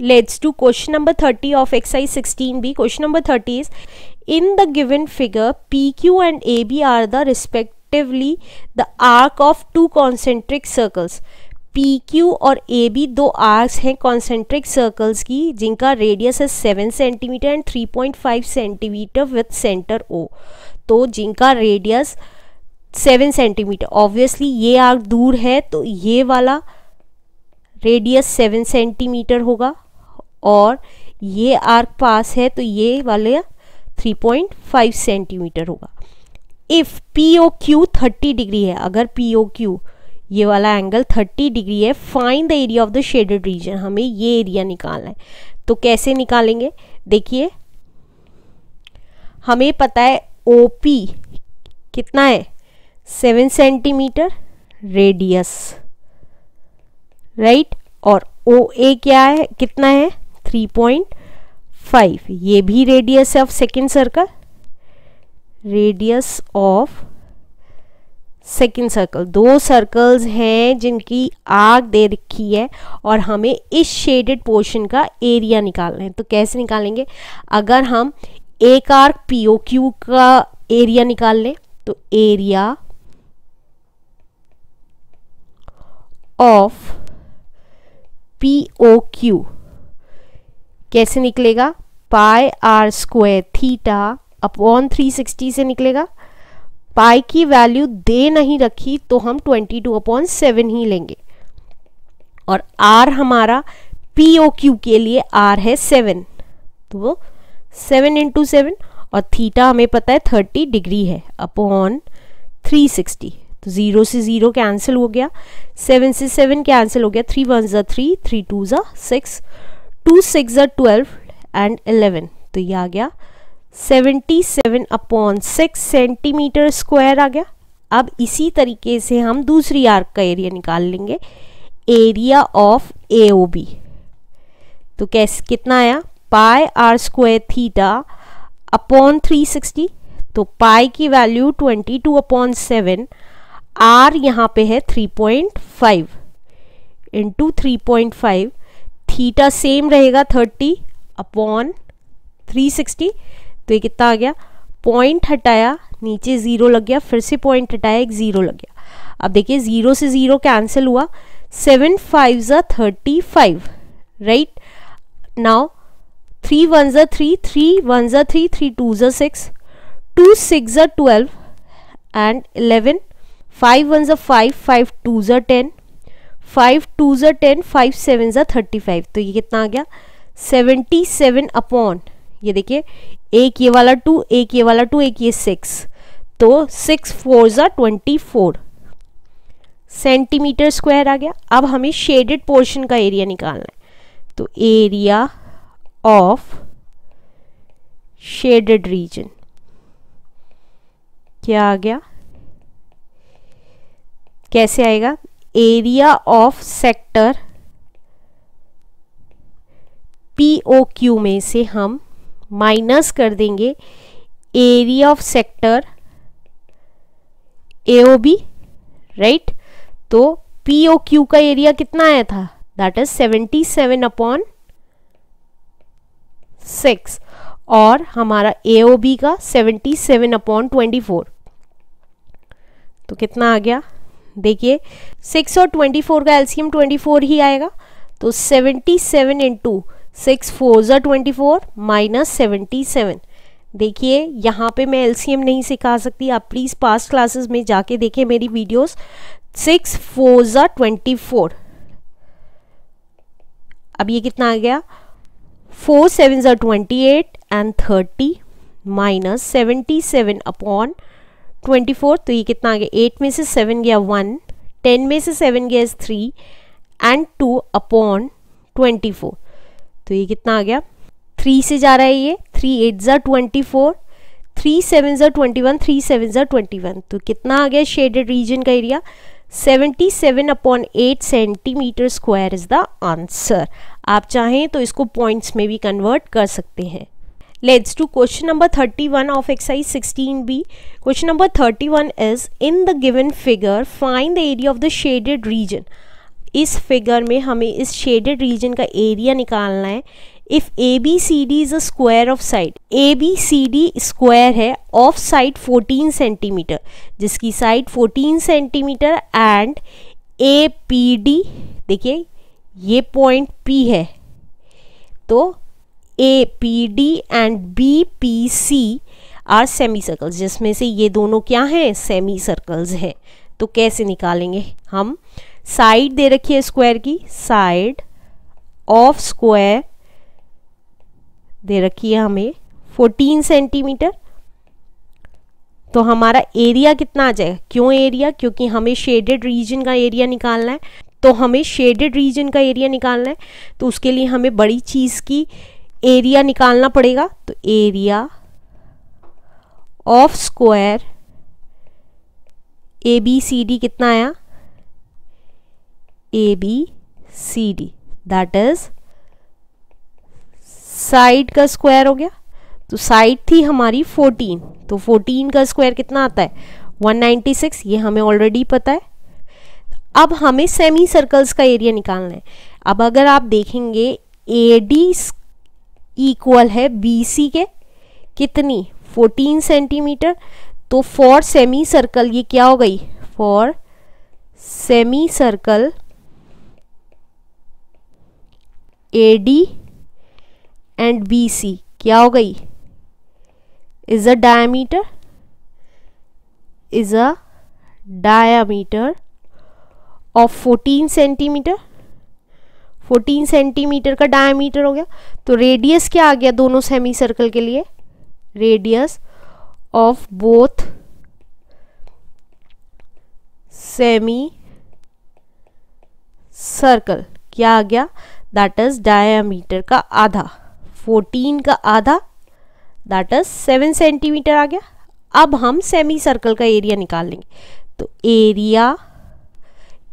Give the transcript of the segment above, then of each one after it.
leads to question number 30 of exercise 16b question number 30 is in the given figure pq and ab are the respectively the arc of two concentric circles PQ और AB दो arcs हैं concentric circles की जिनका radius है 7 centimetre and 3.5 centimetre with centre O तो जिनका radius 7 centimetre obviously ये arc दूर है तो ये वाला रेडियस 7 सेंटीमीटर होगा और ये आर्क पास है तो ये वाले 3.5 सेंटीमीटर होगा if P O Q thirty degree है अगर पी ओ क्यू ये वाला एंगल 30 डिग्री है find the area of the shaded region हमें ये एरिया निकालना है तो कैसे निकालेंगे देखिए हमें पता है ओ पी कितना है सेवन सेंटीमीटर रेडियस राइट और ओ ए क्या है कितना है 3.5 ये भी रेडियस है of second circle radius of second circle दो सर्कल्स हैं जिनकी आग दे रखी है और हमें इस शेडेड पोर्शन का एरिया निकालना है तो कैसे निकालेंगे अगर हम एक आर्क पी ओ क्यू का एरिया निकाल लें तो area of P O Q कैसे निकलेगा pi r square theta upon 360 से निकलेगा पाई की वैल्यू दे नहीं रखी तो हम 22 अपॉन सेवन ही लेंगे और आर हमारा पी ओ क्यू के लिए आर है सेवन तो वो सेवन इंटू सेवन और थीटा हमें पता है थर्टी डिग्री है अपॉन थ्री सिक्सटी तो ज़ीरो से ज़ीरो कैंसिल हो गया सेवन से सेवन कैंसिल हो गया थ्री वन ज़ा थ्री थ्री टू ज़ा six two six twelve and eleven तो ये आ गया seventy seven upon six centimetre square आ गया अब इसी तरीके से हम दूसरी आर्क का एरिया निकाल लेंगे area of A O B तो कैसे कितना आया pi r square theta upon three sixty तो पाई की value twenty two upon seven r यहाँ पे है three point five into three point five theta same रहेगा थर्टी अपॉन थ्री सिक्सटी तो ये कितना आ गया पॉइंट हटाया नीचे ज़ीरो लग गया फिर से पॉइंट हटाया एक ज़ीरो लग गया अब देखिए ज़ीरो से ज़ीरो कैंसिल हुआ सेवन फाइव ज़ा thirty five right now three one ज़ा थ्री थ्री वन ज़ा थ्री थ्री टू ज़ा सिक्स टू सिक्स ज़ा twelve and eleven five one ज़ा फाइव फाइव टू ज़ा टेन फाइव टू ज़ा टेन फाइव सेवन ज़ा thirty five तो ये कितना आ गया सेवेंटी सेवन अपॉन ये देखिए एक ये वाला टू एक ये वाला टू एक ये सिक्स तो सिक्स फोर ज़ा ट्वेंटी फोर सेंटीमीटर स्क्वायर आ गया अब हमें शेडेड पोर्शन का एरिया निकालना है तो एरिया ऑफ शेडेड रीजन क्या आ गया कैसे आएगा area of sector P O Q में से हम माइनस कर देंगे area of sector A O B right तो पी ओ क्यू का एरिया कितना आया था that is seventy seven upon six और हमारा ए ओ बी का seventy seven upon twenty four तो कितना आ गया देखिए 6 और 24 का ट्वेंटी 24 ही आएगा तो 77 सेवन इंटू सिक्स फोर ज़ा twenty four minus seventy seven देखिए यहाँ पे मैं एलसीएम नहीं सिखा सकती आप प्लीज़ पास्ट क्लासेस में जाके देखें मेरी वीडियोस सिक्स फोर ज़ा ट्वेंटी फोर अब ये कितना आ गया फोर सेवन ज़ा twenty eight and thirty minus seventy seven upon twenty four तो ये कितना आ गया एट में से सेवन गया वन टेन में से सेवन गया is three and two upon twenty four तो ये कितना आ गया थ्री से जा रहा है ये थ्री एट ज़ा ट्वेंटी फोर थ्री सेवन ज़ा ट्वेंटी वन थ्री सेवन ज़ा ट्वेंटी वन तो कितना आ गया शेडेड रीजन का area seventy seven upon eight centimetre square is the answer आप चाहें तो इसको पॉइंट्स में भी कन्वर्ट कर सकते हैं let's to question number thirty one of exercise sixteen B question number thirty one is in the given figure find the area of the shaded region इस फिगर में हमें इस शेडेड रीजन का एरिया निकालना है if A B C D is a square of side A B C D square है of side fourteen centimetre जिसकी side fourteen centimetre and A P D देखिए ये पॉइंट पी है तो A P D and B P C are semi circles जिसमें से ये दोनों क्या हैं सेमी सर्कल्स हैं तो कैसे निकालेंगे हम साइड दे रखी है स्क्वायर की साइड ऑफ स्क्वायर दे रखी है हमें 14 सेंटीमीटर तो हमारा एरिया कितना आ जाएगा क्यों एरिया क्योंकि हमें शेडेड रीजन का एरिया निकालना है तो हमें शेडेड रीजन का एरिया निकालना है तो उसके लिए हमें बड़ी चीज़ की एरिया निकालना पड़ेगा तो area of square A B C D कितना आया A B C D that is side का स्क्वायर हो गया तो साइड थी हमारी 14 तो 14 का स्क्वायर कितना आता है 196 ये हमें ऑलरेडी पता है अब हमें सेमी सर्कल्स का एरिया निकालना है अब अगर आप देखेंगे ए डी इक्वल है बी सी के कितनी 14 सेंटीमीटर तो फॉर सेमी सर्कल ये क्या हो गई for semi circle A D and B C क्या हो गई is a diameter is a diameter of 14 centimetre fourteen centimetre का डायामीटर हो गया तो रेडियस क्या आ गया दोनों सेमी सर्कल के लिए radius of both semi circle क्या आ गया दैट इज डायमीटर का आधा फोर्टीन का आधा दैट इज सेवन सेंटीमीटर आ गया अब हम सेमी सर्कल का एरिया निकाल लेंगे तो एरिया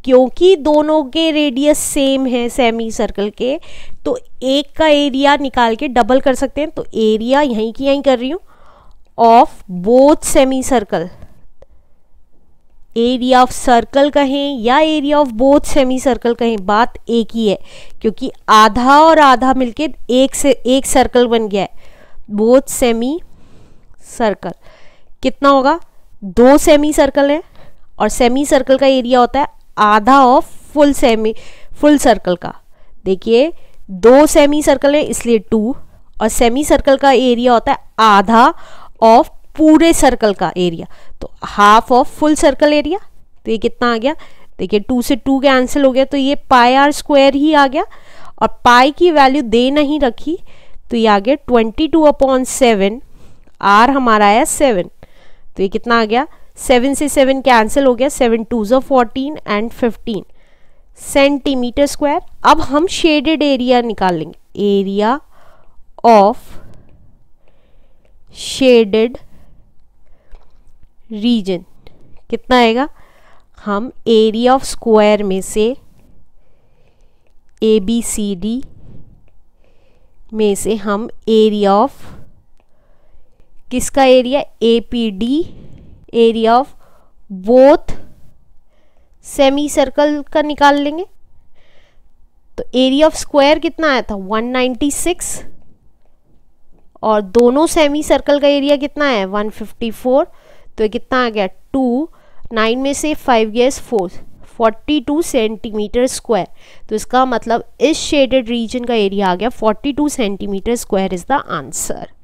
क्योंकि दोनों के रेडियस सेम है सेमी सर्कल के तो एक का एरिया निकाल के डबल कर सकते हैं तो एरिया यहीं की यहीं कर रही हूं of both semi circle area of circle कहें या area of both semi circle कहें बात एक ही है क्योंकि आधा और आधा मिलके एक से एक सर्कल बन गया है बोथ सेमी सर्कल कितना होगा दो सेमी सर्कल है और सेमी सर्कल का एरिया होता है आधा of full semi full circle का देखिए दो सेमी सर्कल है इसलिए टू और सेमी सर्कल का एरिया होता है आधा ऑफ पूरे सर्कल का एरिया तो half of full circle area तो ये कितना आ गया देखिए टू से टू कैंसिल हो गया तो ये पाई आर स्क्वायर ही आ गया और पाई की वैल्यू दे नहीं रखी तो ये आ गया twenty two upon seven r हमारा आया सेवन तो ये कितना आ गया सेवन से सेवन कैंसिल हो गया सेवन टू ज़ो fourteen and fifteen centimetre square अब हम शेडेड एरिया निकाल लेंगे एरिया ऑफ शेडेड रीजन कितना आएगा हम एरिया ऑफ स्क्वायर में से ए बी सी डी में से हम एरिया ऑफ किसका area A P D area of both semi circle का निकाल लेंगे तो एरिया ऑफ स्क्वायर कितना आया था 196 और दोनों सेमी सर्कल का एरिया कितना है 154 तो ये कितना आ गया टू नाइन में से फाइव गेस फोर 42 सेंटीमीटर स्क्वायर तो इसका मतलब इस शेडेड रीजन का एरिया आ गया 42 centimetre square is the answer